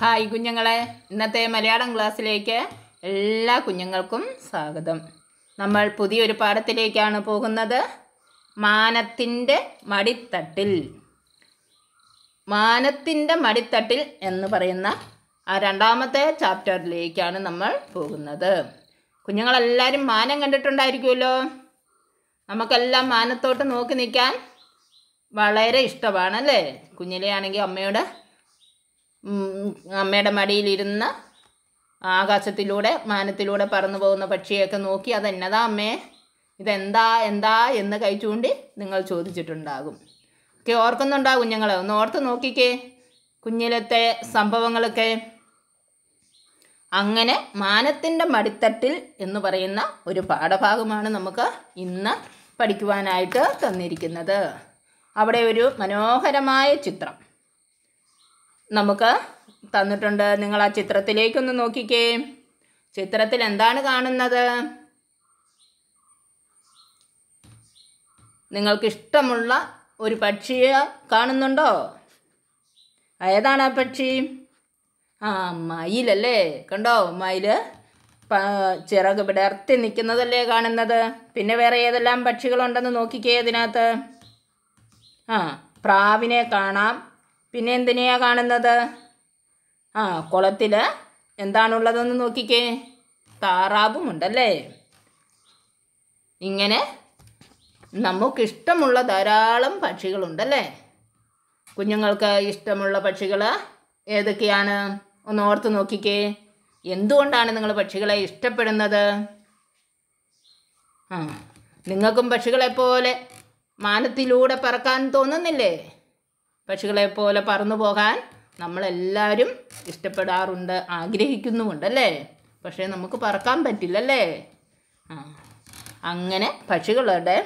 hi കുഞ്ഞുങ്ങളെ ഇന്നത്തെ മലയാളം ക്ലാസ്സിലേക്ക് എല്ലാ കുഞ്ഞുങ്ങൾക്കും സ്വാഗതം നമ്മൾ പുതിയൊരു പാഠത്തിലേക്കാണ് പോകുന്നത് മാനത്തിൻ്റെ മടിത്തട്ടിൽ മാനത്തിൻ്റെ മടിത്തട്ടിൽ എന്ന് പറയുന്ന ആ രണ്ടാമത്തെ ചാപ്റ്ററിലേക്കാണ് നമ്മൾ പോകുന്നത് കുഞ്ഞുങ്ങളെല്ലാവരും മാനം കണ്ടിട്ടുണ്ടായിരിക്കുമല്ലോ നമുക്കെല്ലാം മാനത്തോട്ട് നോക്കി നിൽക്കാൻ വളരെ ഇഷ്ടമാണ് അല്ലേ കുഞ്ഞിലെയാണെങ്കിൽ അമ്മയോട് അമ്മയുടെ മടിയിലിരുന്ന് ആകാശത്തിലൂടെ മാനത്തിലൂടെ പറന്നു പോകുന്ന പക്ഷിയൊക്കെ നോക്കി എന്നതാ അമ്മേ ഇതെന്താ എന്താ എന്ന് കഴിച്ചുകൊണ്ട് നിങ്ങൾ ചോദിച്ചിട്ടുണ്ടാകും ഒക്കെ ഓർക്കുന്നുണ്ടാകും ഞങ്ങൾ ഒന്ന് ഓർത്ത് നോക്കിക്കേ കുഞ്ഞിലത്തെ സംഭവങ്ങളൊക്കെ അങ്ങനെ മാനത്തിൻ്റെ മടിത്തട്ടിൽ എന്ന് പറയുന്ന ഒരു പാഠഭാഗമാണ് നമുക്ക് ഇന്ന് പഠിക്കുവാനായിട്ട് തന്നിരിക്കുന്നത് അവിടെ ഒരു മനോഹരമായ ചിത്രം നമുക്ക് തന്നിട്ടുണ്ട് നിങ്ങൾ ആ ചിത്രത്തിലേക്കൊന്ന് നോക്കിക്കേ ചിത്രത്തിൽ എന്താണ് കാണുന്നത് നിങ്ങൾക്കിഷ്ടമുള്ള ഒരു പക്ഷിയെ കാണുന്നുണ്ടോ ഏതാണ് ആ പക്ഷി ആ മയിലല്ലേ കണ്ടോ മയിൽ ചിറക് വിടർത്തി നിൽക്കുന്നതല്ലേ കാണുന്നത് പിന്നെ വേറെ ഏതെല്ലാം പക്ഷികളുണ്ടെന്ന് നോക്കിക്കേ അതിനകത്ത് ആ പ്രാവിനെ കാണാം പിന്നെ എന്തിനെയാണ് കാണുന്നത് ആ കുളത്തിൽ എന്താണുള്ളതെന്ന് നോക്കിക്കേ താറാവും ഉണ്ടല്ലേ ഇങ്ങനെ നമുക്കിഷ്ടമുള്ള ധാരാളം പക്ഷികളുണ്ടല്ലേ കുഞ്ഞുങ്ങൾക്ക് ഇഷ്ടമുള്ള പക്ഷികൾ ഏതൊക്കെയാണ് ഒന്ന് ഓർത്ത് നോക്കിക്കേ എന്തുകൊണ്ടാണ് നിങ്ങൾ പക്ഷികളെ ഇഷ്ടപ്പെടുന്നത് ആ നിങ്ങൾക്കും പക്ഷികളെപ്പോലെ മാനത്തിലൂടെ പറക്കാൻ തോന്നുന്നില്ലേ പക്ഷികളെ പോലെ പറന്നു പോകാൻ നമ്മളെല്ലാവരും ഇഷ്ടപ്പെടാറുണ്ട് ആഗ്രഹിക്കുന്നുമുണ്ട് അല്ലേ പക്ഷേ നമുക്ക് പറക്കാൻ പറ്റില്ലല്ലേ ആ അങ്ങനെ പക്ഷികളുടെ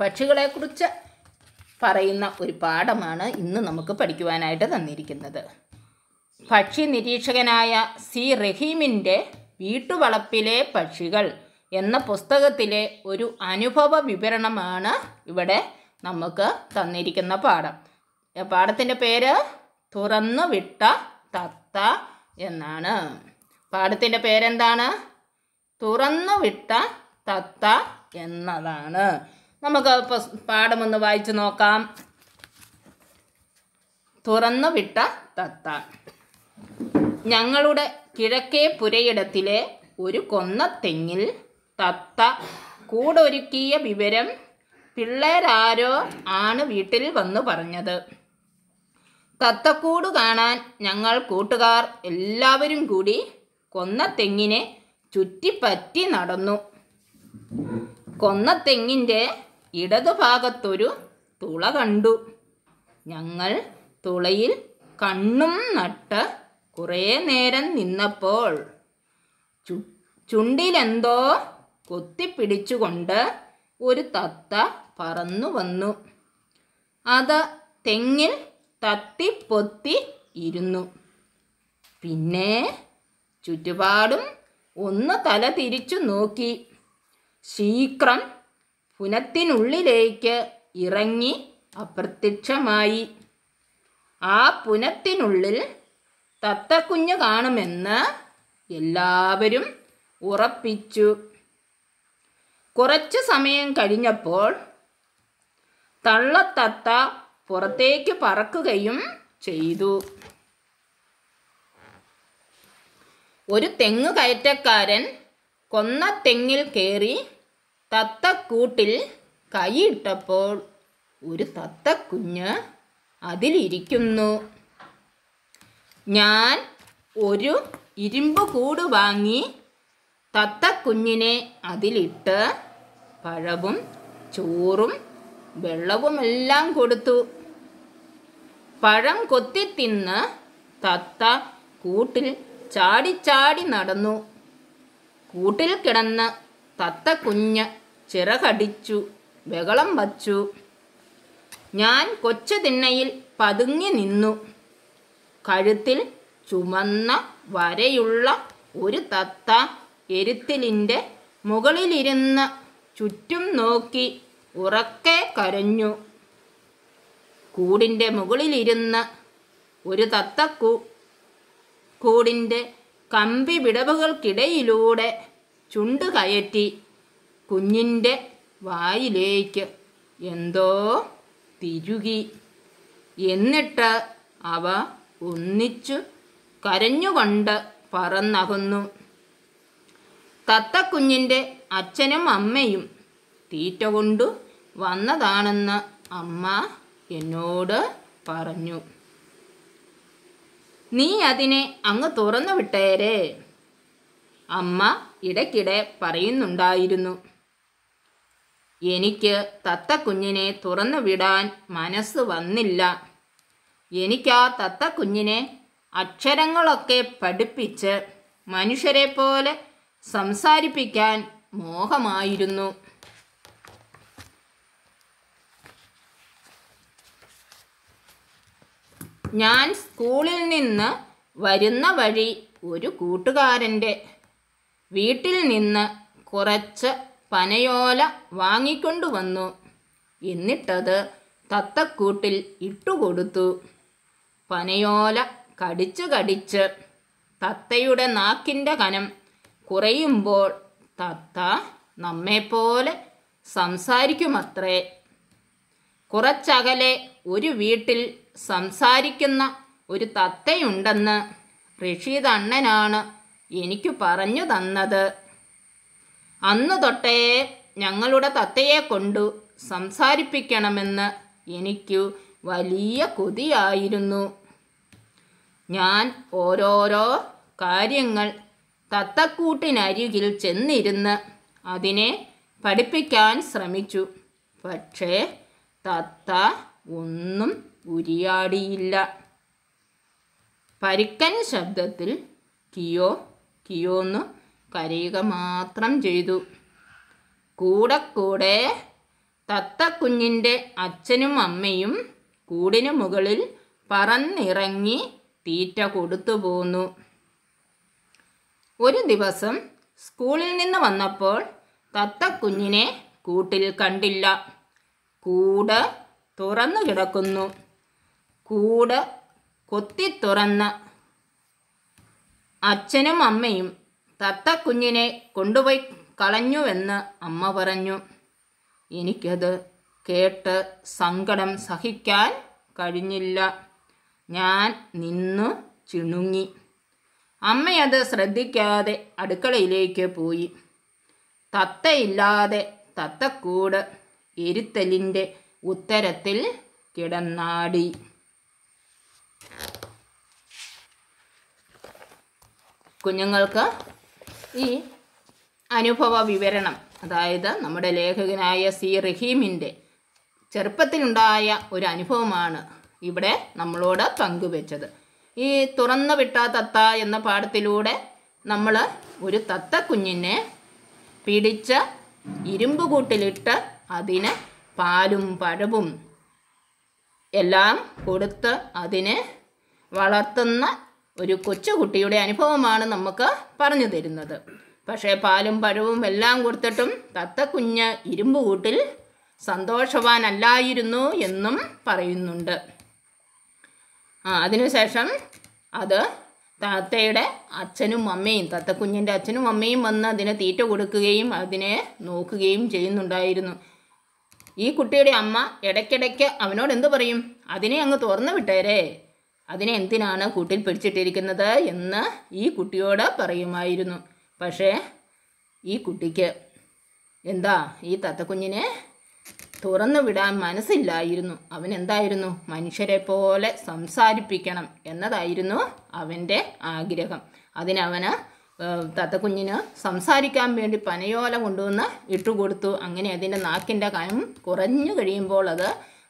പക്ഷികളെക്കുറിച്ച് പറയുന്ന ഒരു പാഠമാണ് ഇന്ന് നമുക്ക് പഠിക്കുവാനായിട്ട് തന്നിരിക്കുന്നത് പക്ഷി നിരീക്ഷകനായ സി റഹീമിൻ്റെ വീട്ടുവളപ്പിലെ പക്ഷികൾ എന്ന പുസ്തകത്തിലെ ഒരു അനുഭവ വിവരണമാണ് ഇവിടെ നമുക്ക് തന്നിരിക്കുന്ന പാഠം പാടത്തിൻ്റെ പേര് തുറന്നു വിട്ട തത്ത എന്നാണ് പാടത്തിൻ്റെ പേരെന്താണ് തുറന്നു വിട്ട തത്ത എന്നതാണ് നമുക്ക് പാഠം ഒന്ന് വായിച്ചു നോക്കാം തുറന്നു വിട്ട തത്ത ഞങ്ങളുടെ കിഴക്കേ പുരയിടത്തിലെ ഒരു കൊന്ന തെങ്ങിൽ തത്ത കൂടൊരുക്കിയ വിവരം പിള്ളേരാരോ ആണ് വീട്ടിൽ വന്നു പറഞ്ഞത് തത്തക്കൂട് കാണാൻ ഞങ്ങൾ കൂട്ടുകാർ എല്ലാവരും കൂടി കൊന്നത്തെങ്ങിനെ ചുറ്റിപ്പറ്റി നടന്നു കൊന്നത്തെങ്ങിൻ്റെ ഇടതുഭാഗത്തൊരു തുള കണ്ടു ഞങ്ങൾ തുളയിൽ കണ്ണും നട്ട് കുറേ നേരം നിന്നപ്പോൾ ചു ചുണ്ടിലെന്തോ കൊത്തിപ്പിടിച്ചുകൊണ്ട് ഒരു തത്ത പറന്നു വന്നു അത് തെങ്ങിൽ തത്തിപ്പൊത്തി ഇരുന്നു പിന്നെ ചുറ്റുപാടും ഒന്ന് തല തിരിച്ചു നോക്കി ശീക്രം പുനത്തിനുള്ളിലേക്ക് ഇറങ്ങി അപ്രത്യക്ഷമായി ആ പുനത്തിനുള്ളിൽ തത്തക്കുഞ്ഞ് കാണുമെന്ന് എല്ലാവരും ഉറപ്പിച്ചു കുറച്ചു സമയം കഴിഞ്ഞപ്പോൾ തള്ളത്തത്ത പുറത്തേക്ക് പറക്കുകയും ചെയ്തു ഒരു തെങ്ങ് കയറ്റക്കാരൻ കൊന്ന തെങ്ങിൽ കയറി തത്തക്കൂട്ടിൽ കൈയിട്ടപ്പോൾ ഒരു തത്തക്കുഞ്ഞ് അതിലിരിക്കുന്നു ഞാൻ ഒരു ഇരുമ്പ് കൂട് വാങ്ങി തത്തക്കുഞ്ഞിനെ അതിലിട്ട് പഴവും ചോറും വെള്ളവും എല്ലാം കൊടുത്തു പഴം തിന്ന് തത്ത കൂട്ടിൽ ചാടി ചാടി നടന്നു കൂട്ടിൽ കിടന്ന് തത്ത കുഞ്ഞ് ചിറകടിച്ചു ബഹളം വച്ചു ഞാൻ കൊച്ചു തിണ്ണയിൽ പതുങ്ങി നിന്നു കഴുത്തിൽ ചുമന്ന വരയുള്ള ഒരു തത്ത എരുത്തിലിൻ്റെ മുകളിലിരുന്ന് ചുറ്റും നോക്കി ഉറക്കെ കരഞ്ഞു കൂടിൻ്റെ മുകളിലിരുന്ന് ഒരു തത്തക്കു കൂടിൻ്റെ കമ്പി വിടവുകൾക്കിടയിലൂടെ ചുണ്ട് കയറ്റി കുഞ്ഞിൻ്റെ വായിലേക്ക് എന്തോ തിരുകി എന്നിട്ട് അവ ഒന്നിച്ചു കരഞ്ഞുകൊണ്ട് പറന്നകുന്നു തത്തക്കുഞ്ഞിൻ്റെ അച്ഛനും അമ്മയും തീറ്റ കൊണ്ടു വന്നതാണെന്ന് അമ്മ എന്നോട് പറഞ്ഞു നീ അതിനെ അങ്ങ് തുറന്നു വിട്ടേരെ അമ്മ ഇടയ്ക്കിടെ പറയുന്നുണ്ടായിരുന്നു എനിക്ക് തത്തക്കുഞ്ഞിനെ തുറന്നു വിടാൻ മനസ്സ് വന്നില്ല എനിക്കാ തത്തക്കുഞ്ഞിനെ അക്ഷരങ്ങളൊക്കെ പഠിപ്പിച്ച് മനുഷ്യരെ പോലെ സംസാരിപ്പിക്കാൻ മോഹമായിരുന്നു ഞാൻ സ്കൂളിൽ നിന്ന് വരുന്ന വഴി ഒരു കൂട്ടുകാരൻ്റെ വീട്ടിൽ നിന്ന് കുറച്ച് പനയോല വാങ്ങിക്കൊണ്ടുവന്നു എന്നിട്ടത് തത്തക്കൂട്ടിൽ ഇട്ടുകൊടുത്തു പനയോല കടിച്ച് കടിച്ച് തത്തയുടെ നാക്കിൻ്റെ കനം കുറയുമ്പോൾ തത്ത നമ്മെപ്പോലെ സംസാരിക്കുമത്രേ കുറച്ചകലെ ഒരു വീട്ടിൽ സംസാരിക്കുന്ന ഒരു തത്തയുണ്ടെന്ന് റഷീദ് അണ്ണനാണ് എനിക്ക് പറഞ്ഞു തന്നത് അന്നു തൊട്ടേ ഞങ്ങളുടെ തത്തയെ കൊണ്ടു സംസാരിപ്പിക്കണമെന്ന് എനിക്കു വലിയ കൊതിയായിരുന്നു ഞാൻ ഓരോരോ കാര്യങ്ങൾ തത്തക്കൂട്ടിനരികിൽ ചെന്നിരുന്ന് അതിനെ പഠിപ്പിക്കാൻ ശ്രമിച്ചു പക്ഷേ തത്ത ഒന്നും ഉരിയാടിയില്ല പരുക്കൻ ശബ്ദത്തിൽ കിയോ കിയോന്നു കരയുക മാത്രം ചെയ്തു കൂടെ കൂടെ തത്തക്കുഞ്ഞിൻ്റെ അച്ഛനും അമ്മയും കൂടിനു മുകളിൽ പറന്നിറങ്ങി തീറ്റ കൊടുത്തു പോന്നു ഒരു ദിവസം സ്കൂളിൽ നിന്ന് വന്നപ്പോൾ തത്തക്കുഞ്ഞിനെ കൂട്ടിൽ കണ്ടില്ല കൂട് തുറന്നു കിടക്കുന്നു കൂട് കൊത്തി തുറന്ന് അച്ഛനും അമ്മയും തത്തക്കുഞ്ഞിനെ കൊണ്ടുപോയി കളഞ്ഞുവെന്ന് അമ്മ പറഞ്ഞു എനിക്കത് കേട്ട് സങ്കടം സഹിക്കാൻ കഴിഞ്ഞില്ല ഞാൻ നിന്നു ചിണുങ്ങി അമ്മയത് ശ്രദ്ധിക്കാതെ അടുക്കളയിലേക്ക് പോയി തത്തയില്ലാതെ തത്തക്കൂട് എരുത്തലിൻ്റെ ഉത്തരത്തിൽ കിടന്നാടി കുഞ്ഞുങ്ങൾക്ക് ഈ അനുഭവ വിവരണം അതായത് നമ്മുടെ ലേഖകനായ സി റഹീമിൻ്റെ ചെറുപ്പത്തിനുണ്ടായ ഒരു അനുഭവമാണ് ഇവിടെ നമ്മളോട് പങ്കുവെച്ചത് ഈ തുറന്ന വിട്ട തത്ത എന്ന പാഠത്തിലൂടെ നമ്മൾ ഒരു തത്ത കുഞ്ഞിനെ പിടിച്ച് ഇരുമ്പ് കൂട്ടിലിട്ട് അതിനെ പാലും പഴവും എല്ലാം കൊടുത്ത് അതിനെ വളർത്തുന്ന ഒരു കൊച്ചുകുട്ടിയുടെ അനുഭവമാണ് നമുക്ക് പറഞ്ഞു തരുന്നത് പക്ഷേ പാലും പഴവും എല്ലാം കൊടുത്തിട്ടും കുഞ്ഞ് ഇരുമ്പ് കൂട്ടിൽ സന്തോഷവാനല്ലായിരുന്നു എന്നും പറയുന്നുണ്ട് ആ അതിനുശേഷം അത് താത്തയുടെ അച്ഛനും അമ്മയും കുഞ്ഞിൻ്റെ അച്ഛനും അമ്മയും വന്ന് അതിനെ തീറ്റ കൊടുക്കുകയും അതിനെ നോക്കുകയും ചെയ്യുന്നുണ്ടായിരുന്നു ഈ കുട്ടിയുടെ അമ്മ ഇടയ്ക്കിടയ്ക്ക് അവനോട് എന്ത് പറയും അതിനെ അങ്ങ് തുറന്നു വിട്ടേരേ അതിനെ എന്തിനാണ് കൂട്ടിൽ പിടിച്ചിട്ടിരിക്കുന്നത് എന്ന് ഈ കുട്ടിയോട് പറയുമായിരുന്നു പക്ഷേ ഈ കുട്ടിക്ക് എന്താ ഈ തത്തക്കുഞ്ഞിനെ തുറന്നു വിടാൻ മനസ്സില്ലായിരുന്നു അവൻ എന്തായിരുന്നു മനുഷ്യരെ പോലെ സംസാരിപ്പിക്കണം എന്നതായിരുന്നു അവൻ്റെ ആഗ്രഹം അതിനവന് കുഞ്ഞിന് സംസാരിക്കാൻ വേണ്ടി പനയോല കൊണ്ടുവന്ന് ഇട്ടുകൊടുത്തു അങ്ങനെ അതിൻ്റെ നാക്കിൻ്റെ കനം കുറഞ്ഞു കഴിയുമ്പോൾ അത്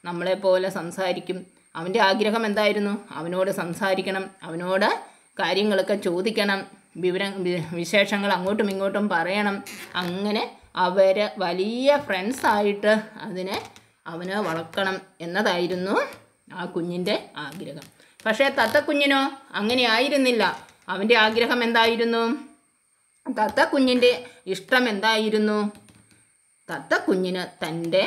നമ്മളെപ്പോലെ സംസാരിക്കും അവൻ്റെ ആഗ്രഹം എന്തായിരുന്നു അവനോട് സംസാരിക്കണം അവനോട് കാര്യങ്ങളൊക്കെ ചോദിക്കണം വിവരം വിശേഷങ്ങൾ അങ്ങോട്ടും ഇങ്ങോട്ടും പറയണം അങ്ങനെ അവർ വലിയ ഫ്രണ്ട്സായിട്ട് അതിനെ അവന് വളർക്കണം എന്നതായിരുന്നു ആ കുഞ്ഞിൻ്റെ ആഗ്രഹം പക്ഷേ കുഞ്ഞിനോ അങ്ങനെ ആയിരുന്നില്ല അവൻ്റെ ആഗ്രഹം എന്തായിരുന്നു തത്ത കുഞ്ഞിൻ്റെ ഇഷ്ടം എന്തായിരുന്നു തത്ത കുഞ്ഞിന് തൻ്റെ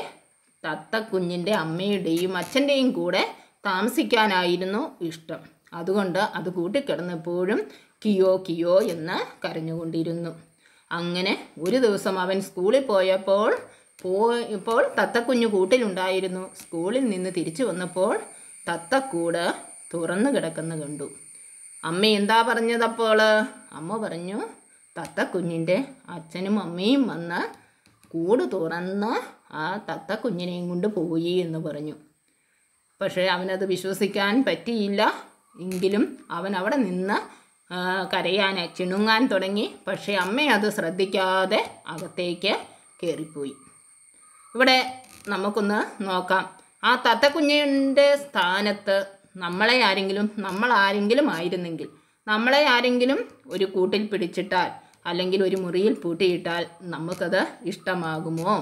തത്ത കുഞ്ഞിൻ്റെ അമ്മയുടെയും അച്ഛൻ്റെയും കൂടെ താമസിക്കാനായിരുന്നു ഇഷ്ടം അതുകൊണ്ട് അത് കൂട്ടിക്കിടന്നപ്പോഴും കിയോ കിയോ എന്ന് കരഞ്ഞുകൊണ്ടിരുന്നു അങ്ങനെ ഒരു ദിവസം അവൻ സ്കൂളിൽ പോയപ്പോൾ പോയപ്പോൾ തത്തക്കുഞ്ഞു കൂട്ടിലുണ്ടായിരുന്നു സ്കൂളിൽ നിന്ന് തിരിച്ചു വന്നപ്പോൾ തത്തക്കൂട് തുറന്നു കിടക്കുന്ന കണ്ടു അമ്മ എന്താ അപ്പോൾ അമ്മ പറഞ്ഞു തത്ത കുഞ്ഞിൻ്റെ അച്ഛനും അമ്മയും വന്ന് കൂട് തുറന്ന് ആ തത്ത കുഞ്ഞിനെയും കൊണ്ട് പോയി എന്ന് പറഞ്ഞു പക്ഷേ അവനത് വിശ്വസിക്കാൻ പറ്റിയില്ല എങ്കിലും അവൻ അവിടെ നിന്ന് കരയാൻ ചിണുങ്ങാൻ തുടങ്ങി പക്ഷേ അമ്മ അത് ശ്രദ്ധിക്കാതെ അകത്തേക്ക് കയറിപ്പോയി ഇവിടെ നമുക്കൊന്ന് നോക്കാം ആ തത്ത കുഞ്ഞിൻ്റെ സ്ഥാനത്ത് നമ്മളെ ആരെങ്കിലും നമ്മൾ ആരെങ്കിലും ആയിരുന്നെങ്കിൽ നമ്മളെ ആരെങ്കിലും ഒരു കൂട്ടിൽ പിടിച്ചിട്ടാൽ അല്ലെങ്കിൽ ഒരു മുറിയിൽ പൂട്ടിയിട്ടാൽ നമുക്കത് ഇഷ്ടമാകുമോ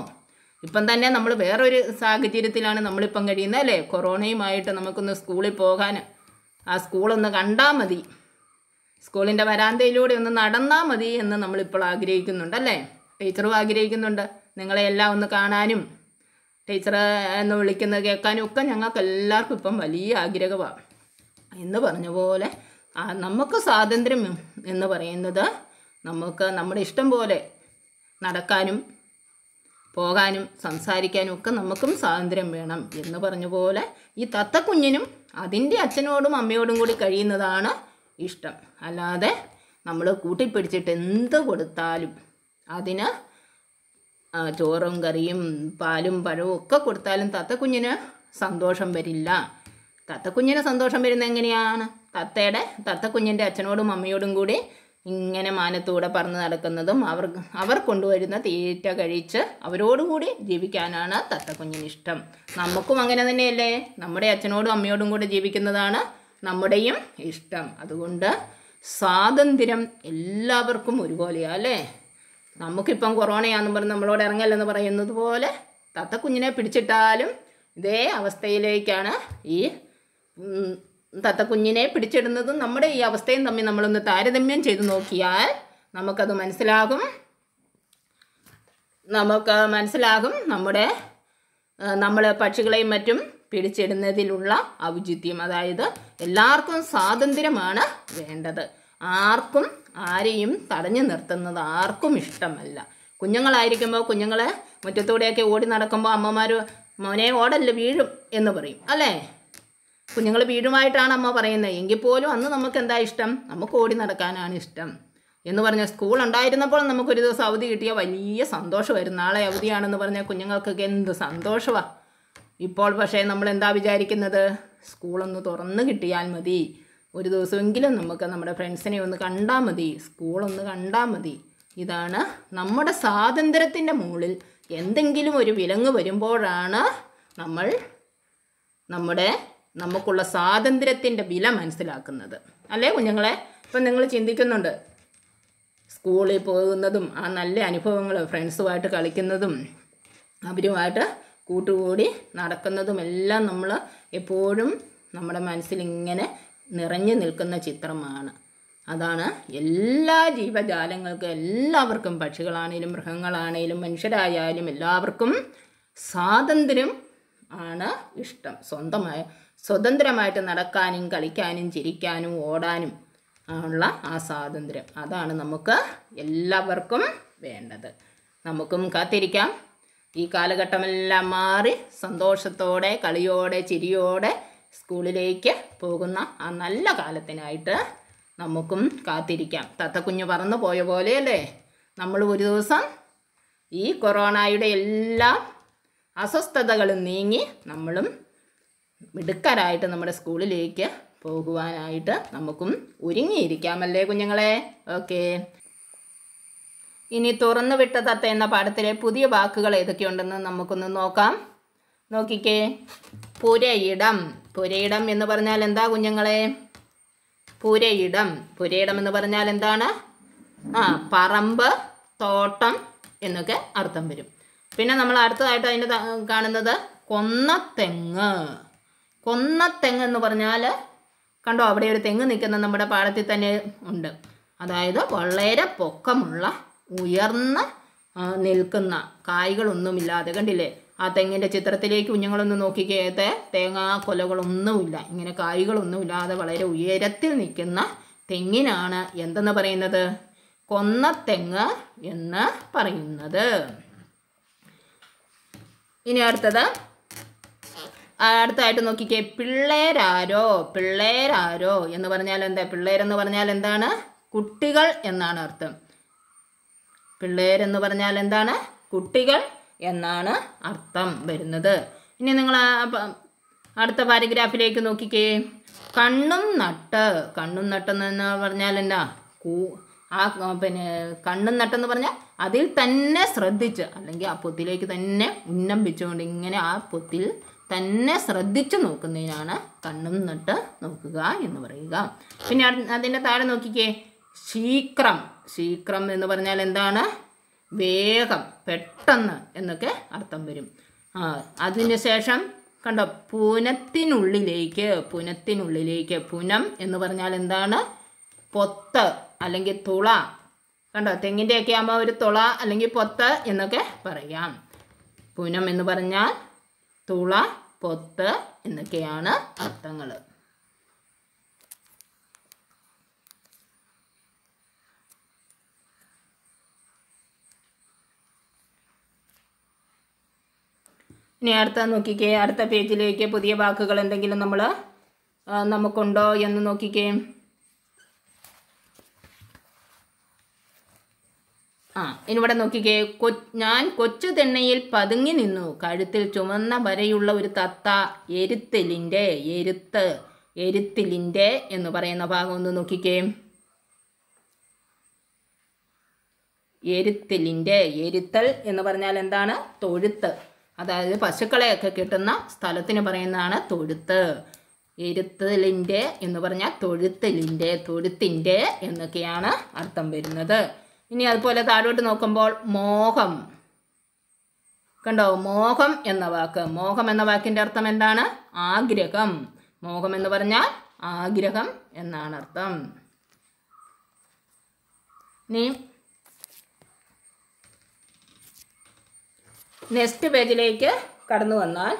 ഇപ്പം തന്നെ നമ്മൾ വേറൊരു സാഹചര്യത്തിലാണ് നമ്മളിപ്പം കഴിയുന്നത് അല്ലേ കൊറോണയുമായിട്ട് നമുക്കൊന്ന് സ്കൂളിൽ പോകാൻ ആ സ്കൂളൊന്ന് കണ്ടാൽ മതി സ്കൂളിൻ്റെ വരാന്തയിലൂടെ ഒന്ന് നടന്നാൽ മതി എന്ന് നമ്മളിപ്പോൾ അല്ലേ ടീച്ചറും ആഗ്രഹിക്കുന്നുണ്ട് നിങ്ങളെ എല്ലാം ഒന്ന് കാണാനും ടീച്ചർ എന്ന് വിളിക്കുന്നത് ഒക്കെ ഞങ്ങൾക്ക് എല്ലാവർക്കും ഇപ്പം വലിയ ആഗ്രഹമാണ് എന്ന് പറഞ്ഞ പോലെ നമുക്ക് സ്വാതന്ത്ര്യം എന്ന് പറയുന്നത് നമുക്ക് നമ്മുടെ ഇഷ്ടം പോലെ നടക്കാനും പോകാനും സംസാരിക്കാനും ഒക്കെ നമുക്കും സ്വാതന്ത്ര്യം വേണം എന്ന് പറഞ്ഞ പോലെ ഈ തത്തക്കുഞ്ഞിനും അതിൻ്റെ അച്ഛനോടും അമ്മയോടും കൂടി കഴിയുന്നതാണ് ഇഷ്ടം അല്ലാതെ നമ്മൾ കൂട്ടിപ്പിടിച്ചിട്ട് എന്ത് കൊടുത്താലും അതിന് ചോറും കറിയും പാലും പഴവും ഒക്കെ കൊടുത്താലും തത്തക്കുഞ്ഞിന് സന്തോഷം വരില്ല തത്തക്കുഞ്ഞിന് സന്തോഷം വരുന്ന എങ്ങനെയാണ് തത്തയുടെ തത്തക്കുഞ്ഞിൻ്റെ അച്ഛനോടും അമ്മയോടും കൂടി ഇങ്ങനെ മാനത്തൂടെ പറന്ന് നടക്കുന്നതും അവർ അവർ കൊണ്ടുവരുന്ന തീറ്റ കഴിച്ച് അവരോടുകൂടി ജീവിക്കാനാണ് തത്തക്കുഞ്ഞിന് ഇഷ്ടം നമുക്കും അങ്ങനെ തന്നെയല്ലേ നമ്മുടെ അച്ഛനോടും അമ്മയോടും കൂടി ജീവിക്കുന്നതാണ് നമ്മുടെയും ഇഷ്ടം അതുകൊണ്ട് സ്വാതന്ത്ര്യം എല്ലാവർക്കും ഒരുപോലെയാണ് അല്ലേ നമുക്കിപ്പം കൊറോണയാന്ന് പറഞ്ഞ് നമ്മളോട് ഇറങ്ങല്ലെന്ന് പറയുന്നത് പോലെ തത്ത കുഞ്ഞിനെ പിടിച്ചിട്ടാലും ഇതേ അവസ്ഥയിലേക്കാണ് ഈ തത്ത കുഞ്ഞിനെ പിടിച്ചിടുന്നതും നമ്മുടെ ഈ അവസ്ഥയും തമ്മിൽ നമ്മളൊന്ന് താരതമ്യം ചെയ്ത് നോക്കിയാൽ നമുക്കത് മനസ്സിലാകും നമുക്ക് മനസ്സിലാകും നമ്മുടെ നമ്മൾ പക്ഷികളെയും മറ്റും പിടിച്ചിടുന്നതിലുള്ള ഔചിത്യം അതായത് എല്ലാവർക്കും സ്വാതന്ത്ര്യമാണ് വേണ്ടത് ആർക്കും ആരെയും തടഞ്ഞു നിർത്തുന്നത് ആർക്കും ഇഷ്ടമല്ല കുഞ്ഞുങ്ങളായിരിക്കുമ്പോൾ കുഞ്ഞുങ്ങളെ മുറ്റത്തൂടെയൊക്കെ ഓടി നടക്കുമ്പോൾ അമ്മമാർ മോനെ ഓടല്ല വീഴും എന്ന് പറയും അല്ലേ കുഞ്ഞുങ്ങൾ വീഴുമായിട്ടാണ് അമ്മ പറയുന്നത് എങ്കിൽ പോലും അന്ന് നമുക്ക് എന്താ ഇഷ്ടം നമുക്ക് ഓടി നടക്കാനാണ് ഇഷ്ടം എന്ന് പറഞ്ഞാൽ സ്കൂൾ ഉണ്ടായിരുന്നപ്പോൾ നമുക്കൊരു ദിവസം അവധി കിട്ടിയ വലിയ സന്തോഷമായിരുന്നു നാളെ അവധിയാണെന്ന് പറഞ്ഞാൽ കുഞ്ഞുങ്ങൾക്കൊക്കെ എന്ത് സന്തോഷമാണ് ഇപ്പോൾ പക്ഷേ നമ്മൾ എന്താ വിചാരിക്കുന്നത് സ്കൂളൊന്ന് തുറന്ന് കിട്ടിയാൽ മതി ഒരു ദിവസമെങ്കിലും നമുക്ക് നമ്മുടെ ഫ്രണ്ട്സിനെ ഒന്ന് കണ്ടാൽ മതി സ്കൂളൊന്ന് കണ്ടാൽ മതി ഇതാണ് നമ്മുടെ സ്വാതന്ത്ര്യത്തിൻ്റെ മുകളിൽ എന്തെങ്കിലും ഒരു വിലങ്ങ് വരുമ്പോഴാണ് നമ്മൾ നമ്മുടെ നമുക്കുള്ള സ്വാതന്ത്ര്യത്തിൻ്റെ വില മനസ്സിലാക്കുന്നത് അല്ലേ കുഞ്ഞുങ്ങളെ ഇപ്പം നിങ്ങൾ ചിന്തിക്കുന്നുണ്ട് സ്കൂളിൽ പോകുന്നതും ആ നല്ല അനുഭവങ്ങൾ ഫ്രണ്ട്സുമായിട്ട് കളിക്കുന്നതും അവരുമായിട്ട് കൂട്ടുകൂടി നടക്കുന്നതും എല്ലാം നമ്മൾ എപ്പോഴും നമ്മുടെ മനസ്സിൽ ഇങ്ങനെ നിറഞ്ഞു നിൽക്കുന്ന ചിത്രമാണ് അതാണ് എല്ലാ ജീവജാലങ്ങൾക്കും എല്ലാവർക്കും പക്ഷികളാണേലും മൃഗങ്ങളാണേലും മനുഷ്യരായാലും എല്ലാവർക്കും സ്വാതന്ത്ര്യം ആണ് ഇഷ്ടം സ്വന്തമായ സ്വതന്ത്രമായിട്ട് നടക്കാനും കളിക്കാനും ചിരിക്കാനും ഓടാനും ഉള്ള ആ സ്വാതന്ത്ര്യം അതാണ് നമുക്ക് എല്ലാവർക്കും വേണ്ടത് നമുക്കും കാത്തിരിക്കാം ഈ കാലഘട്ടമെല്ലാം മാറി സന്തോഷത്തോടെ കളിയോടെ ചിരിയോടെ സ്കൂളിലേക്ക് പോകുന്ന ആ നല്ല കാലത്തിനായിട്ട് നമുക്കും കാത്തിരിക്കാം തത്തക്കുഞ്ഞ് പറന്നു പോയ പോലെയല്ലേ നമ്മൾ ഒരു ദിവസം ഈ കൊറോണയുടെ എല്ലാ അസ്വസ്ഥതകളും നീങ്ങി നമ്മളും മിടുക്കരായിട്ട് നമ്മുടെ സ്കൂളിലേക്ക് പോകുവാനായിട്ട് നമുക്കും ഒരുങ്ങിയിരിക്കാമല്ലേ കുഞ്ഞുങ്ങളെ ഓക്കെ ഇനി തുറന്നു വിട്ട തത്ത എന്ന പാഠത്തിലെ പുതിയ വാക്കുകൾ ഏതൊക്കെയുണ്ടെന്ന് നമുക്കൊന്ന് നോക്കാം നോക്കിക്കേ പുരയിടം പുരയിടം എന്ന് പറഞ്ഞാൽ എന്താ കുഞ്ഞുങ്ങളെ പുരയിടം പുരയിടം എന്ന് പറഞ്ഞാൽ എന്താണ് ആ പറമ്പ് തോട്ടം എന്നൊക്കെ അർത്ഥം വരും പിന്നെ നമ്മൾ അടുത്തതായിട്ട് അതിന് കാണുന്നത് കൊന്നത്തെങ്ങ് കൊന്നത്തെങ്ങ് എന്ന് പറഞ്ഞാൽ കണ്ടോ അവിടെ ഒരു തെങ്ങ് നിൽക്കുന്ന നമ്മുടെ പാടത്തിൽ തന്നെ ഉണ്ട് അതായത് വളരെ പൊക്കമുള്ള ഉയർന്ന നിൽക്കുന്ന കായ്കളൊന്നുമില്ലാതെ കണ്ടില്ലേ ആ തെങ്ങിൻ്റെ ചിത്രത്തിലേക്ക് കുഞ്ഞുങ്ങളൊന്ന് നോക്കിക്കേത്തെ തേങ്ങാ കൊലകളൊന്നുമില്ല ഇങ്ങനെ കായ്കളൊന്നുമില്ലാതെ വളരെ ഉയരത്തിൽ നിൽക്കുന്ന തെങ്ങിനാണ് എന്തെന്ന് പറയുന്നത് കൊന്ന തെങ്ങ് എന്ന് പറയുന്നത് ഇനി അടുത്തത് അടുത്തായിട്ട് നോക്കിക്കേ പിള്ളേരാരോ പിള്ളേരാരോ എന്ന് പറഞ്ഞാൽ എന്താ പിള്ളേരെന്ന് പറഞ്ഞാൽ എന്താണ് കുട്ടികൾ എന്നാണ് അർത്ഥം പിള്ളേരെന്ന് പറഞ്ഞാൽ എന്താണ് കുട്ടികൾ എന്നാണ് അർത്ഥം വരുന്നത് ഇനി നിങ്ങൾ അടുത്ത പാരഗ്രാഫിലേക്ക് നോക്കിക്കേ കണ്ണും നട്ട് കണ്ണും നട്ടെന്ന് പറഞ്ഞാൽ എന്താ കൂ ആ പിന്നെ കണ്ണും നട്ടെന്ന് പറഞ്ഞാൽ അതിൽ തന്നെ ശ്രദ്ധിച്ച് അല്ലെങ്കിൽ ആ പൊത്തിലേക്ക് തന്നെ ഉന്നം വെച്ചുകൊണ്ട് ഇങ്ങനെ ആ പൊത്തിൽ തന്നെ ശ്രദ്ധിച്ചു നോക്കുന്നതിനാണ് കണ്ണും നട്ട് നോക്കുക എന്ന് പറയുക പിന്നെ അതിൻ്റെ താഴെ നോക്കിക്കേ ശീക്രം ശീക്രം എന്ന് പറഞ്ഞാൽ എന്താണ് വേഗം പെട്ടെന്ന് എന്നൊക്കെ അർത്ഥം വരും അതിന് ശേഷം കണ്ടോ പുനത്തിനുള്ളിലേക്ക് പുനത്തിനുള്ളിലേക്ക് പുനം എന്ന് പറഞ്ഞാൽ എന്താണ് പൊത്ത് അല്ലെങ്കിൽ തുള കണ്ടോ തെങ്ങിൻ്റെയൊക്കെ ആകുമ്പോൾ ഒരു തുള അല്ലെങ്കിൽ പൊത്ത് എന്നൊക്കെ പറയാം പുനം എന്ന് പറഞ്ഞാൽ തുള പൊത്ത് എന്നൊക്കെയാണ് അർത്ഥങ്ങൾ ഇനി അടുത്ത നോക്കിക്കേ അടുത്ത പേജിലേക്ക് പുതിയ വാക്കുകൾ എന്തെങ്കിലും നമ്മൾ നമുക്കുണ്ടോ എന്ന് നോക്കിക്കേ ആ ഇനിവിടെ നോക്കിക്കേ കൊ ഞാൻ കൊച്ചു തെണ്ണയിൽ പതുങ്ങി നിന്നു കഴുത്തിൽ ചുമന്ന വരെയുള്ള ഒരു തത്ത എരുത്തലിൻ്റെ എരുത്ത് എരുത്തിലിൻ്റെ എന്ന് പറയുന്ന ഭാഗം ഒന്ന് നോക്കിക്കേ എരുത്തലിൻ്റെ എരുത്തൽ എന്ന് പറഞ്ഞാൽ എന്താണ് തൊഴുത്ത് അതായത് പശുക്കളെയൊക്കെ കിട്ടുന്ന സ്ഥലത്തിന് പറയുന്നതാണ് തൊഴുത്ത് എരുത്തലിൻ്റെ എന്ന് പറഞ്ഞാൽ തൊഴുത്തലിൻ്റെ തൊഴുത്തിൻ്റെ എന്നൊക്കെയാണ് അർത്ഥം വരുന്നത് ഇനി അതുപോലെ താഴോട്ട് നോക്കുമ്പോൾ മോഹം കണ്ടോ മോഹം എന്ന വാക്ക് മോഹം എന്ന വാക്കിൻ്റെ അർത്ഥം എന്താണ് ആഗ്രഹം മോഹം എന്ന് പറഞ്ഞാൽ ആഗ്രഹം എന്നാണ് അർത്ഥം ഇനി നെക്സ്റ്റ് പേജിലേക്ക് കടന്നു വന്നാൽ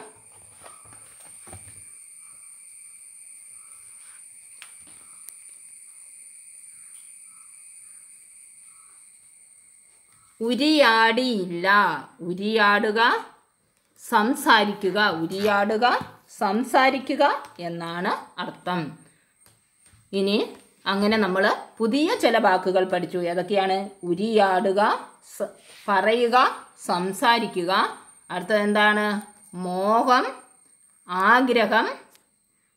ഉരിയാടിയില്ല ഉരിയാടുക സംസാരിക്കുക ഉരിയാടുക സംസാരിക്കുക എന്നാണ് അർത്ഥം ഇനി അങ്ങനെ നമ്മൾ പുതിയ ചില വാക്കുകൾ പഠിച്ചു ഏതൊക്കെയാണ് ഉരിയാടുക പറയുക സംസാരിക്കുക അടുത്തത് എന്താണ് മോഹം ആഗ്രഹം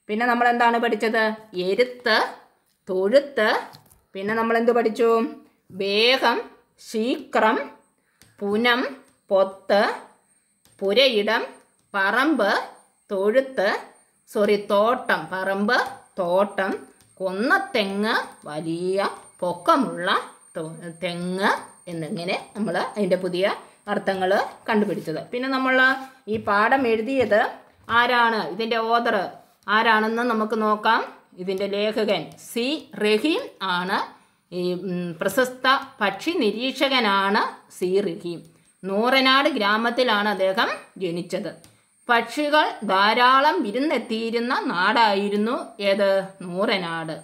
പിന്നെ നമ്മൾ എന്താണ് പഠിച്ചത് എരുത്ത് തൊഴുത്ത് പിന്നെ നമ്മൾ എന്ത് പഠിച്ചു വേഗം ശീക്രം പുനം പൊത്ത് പുരയിടം പറമ്പ് തൊഴുത്ത് സോറി തോട്ടം പറമ്പ് തോട്ടം കൊന്ന തെങ്ങ് വലിയ പൊക്കമുള്ള തെങ്ങ് എന്നിങ്ങനെ നമ്മൾ അതിൻ്റെ പുതിയ അർത്ഥങ്ങൾ കണ്ടുപിടിച്ചത് പിന്നെ നമ്മൾ ഈ പാഠം എഴുതിയത് ആരാണ് ഇതിൻ്റെ ഓദർ ആരാണെന്ന് നമുക്ക് നോക്കാം ഇതിൻ്റെ ലേഖകൻ സി റഹീം ആണ് ഈ പ്രശസ്ത പക്ഷി നിരീക്ഷകനാണ് സി റഹീം നൂറനാട് ഗ്രാമത്തിലാണ് അദ്ദേഹം ജനിച്ചത് പക്ഷികൾ ധാരാളം വിരുന്നെത്തിയിരുന്ന നാടായിരുന്നു ഏത് നൂറനാട്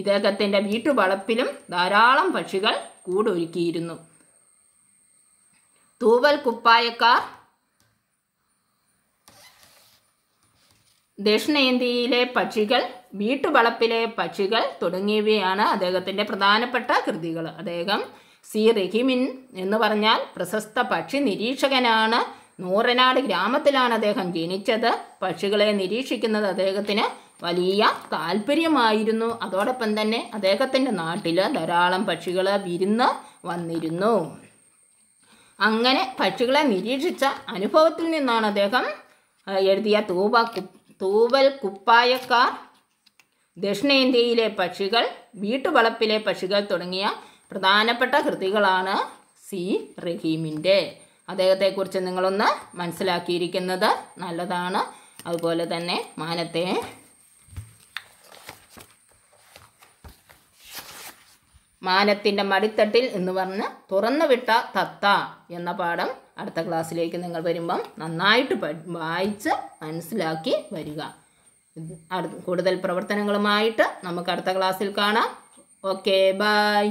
ഇദ്ദേഹത്തിൻ്റെ വീട്ടുവളപ്പിലും ധാരാളം പക്ഷികൾ കൂടൊരുക്കിയിരുന്നു തൂവൽ കുപ്പായക്കാർ ദക്ഷിണേന്ത്യയിലെ പക്ഷികൾ വീട്ടുവളപ്പിലെ പക്ഷികൾ തുടങ്ങിയവയാണ് അദ്ദേഹത്തിൻ്റെ പ്രധാനപ്പെട്ട കൃതികൾ അദ്ദേഹം സി റഹിമിൻ എന്ന് പറഞ്ഞാൽ പ്രശസ്ത പക്ഷി നിരീക്ഷകനാണ് നൂറനാട് ഗ്രാമത്തിലാണ് അദ്ദേഹം ജനിച്ചത് പക്ഷികളെ നിരീക്ഷിക്കുന്നത് അദ്ദേഹത്തിന് വലിയ താല്പര്യമായിരുന്നു അതോടൊപ്പം തന്നെ അദ്ദേഹത്തിൻ്റെ നാട്ടിൽ ധാരാളം പക്ഷികൾ വിരുന്ന് വന്നിരുന്നു അങ്ങനെ പക്ഷികളെ നിരീക്ഷിച്ച അനുഭവത്തിൽ നിന്നാണ് അദ്ദേഹം എഴുതിയ തൂബ തൂവൽ കുപ്പായക്കാർ ദക്ഷിണേന്ത്യയിലെ പക്ഷികൾ വീട്ടുവളപ്പിലെ പക്ഷികൾ തുടങ്ങിയ പ്രധാനപ്പെട്ട കൃതികളാണ് സി റഹീമിൻ്റെ അദ്ദേഹത്തെക്കുറിച്ച് നിങ്ങളൊന്ന് മനസ്സിലാക്കിയിരിക്കുന്നത് നല്ലതാണ് അതുപോലെ തന്നെ മാനത്തെ മാനത്തിൻ്റെ മടിത്തട്ടിൽ എന്ന് പറഞ്ഞ് തുറന്നുവിട്ട തത്ത എന്ന പാഠം അടുത്ത ക്ലാസ്സിലേക്ക് നിങ്ങൾ വരുമ്പം നന്നായിട്ട് വായിച്ച് മനസ്സിലാക്കി വരിക കൂടുതൽ പ്രവർത്തനങ്ങളുമായിട്ട് നമുക്ക് അടുത്ത ക്ലാസ്സിൽ കാണാം ഓക്കെ ബൈ